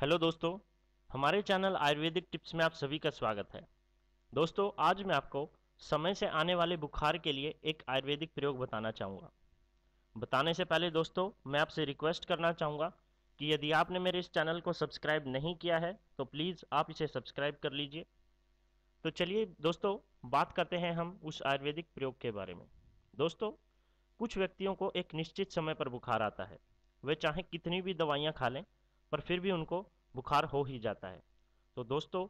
hello दोस्तों हमारे channel Ayurvedic tips में आप सभी का स्वागत है दोस्तों आज मैं आपको समय से आने वाले बुखार के लिए एक आयुर्वेदिक प्रयोग बताना चाहूँगा बताने से पहले दोस्तों मैं आपसे रिक्वेस्ट करना चाहूँगा कि यदि आपने मेरे इस चैनल को सब्सक्राइब नहीं किया है तो प्लीज़ आप इसे सब्सक्राइब कर लीजिए तो चलिए दोस्तों बात करते हैं हम उस आयुर्वेदिक प्रयोग के बारे में दोस्तों कुछ व्यक्तियों को एक निश्चित समय पर बुखार आता है वे चाहे कितनी भी दवाइयाँ खा लें पर फिर भी उनको बुखार हो ही जाता है तो दोस्तों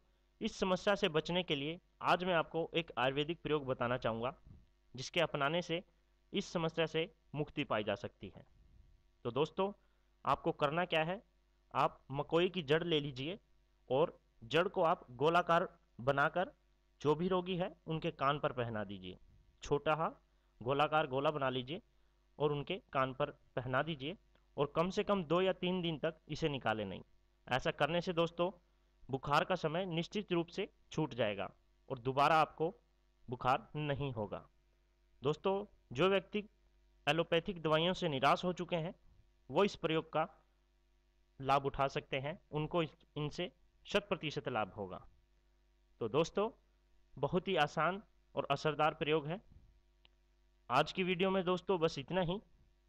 इस समस्या से बचने के लिए आज मैं आपको एक आयुर्वेदिक प्रयोग बताना चाहूँगा जिसके अपनाने से इस समस्या से मुक्ति पाई जा सकती है तो दोस्तों आपको करना क्या है आप मकोई की जड़ ले लीजिए और जड़ को आप गोलाकार बनाकर जो भी रोगी है उनके कान पर पहना दीजिए छोटा हा गोलाकार गोला बना लीजिए और उनके कान पर पहना दीजिए और कम से कम दो या तीन दिन तक इसे निकाले नहीं ऐसा करने से दोस्तों बुखार का समय निश्चित रूप से छूट जाएगा और दोबारा आपको बुखार नहीं होगा दोस्तों जो व्यक्ति एलोपैथिक दवाइयों से निराश हो चुके हैं वो इस प्रयोग का लाभ उठा सकते हैं उनको इनसे शत प्रतिशत लाभ होगा तो दोस्तों बहुत ही आसान और असरदार प्रयोग है आज की वीडियो में दोस्तों बस इतना ही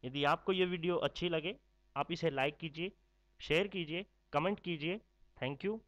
यदि आपको ये वीडियो अच्छी लगे आप इसे लाइक कीजिए शेयर कीजिए कमेंट कीजिए थैंक यू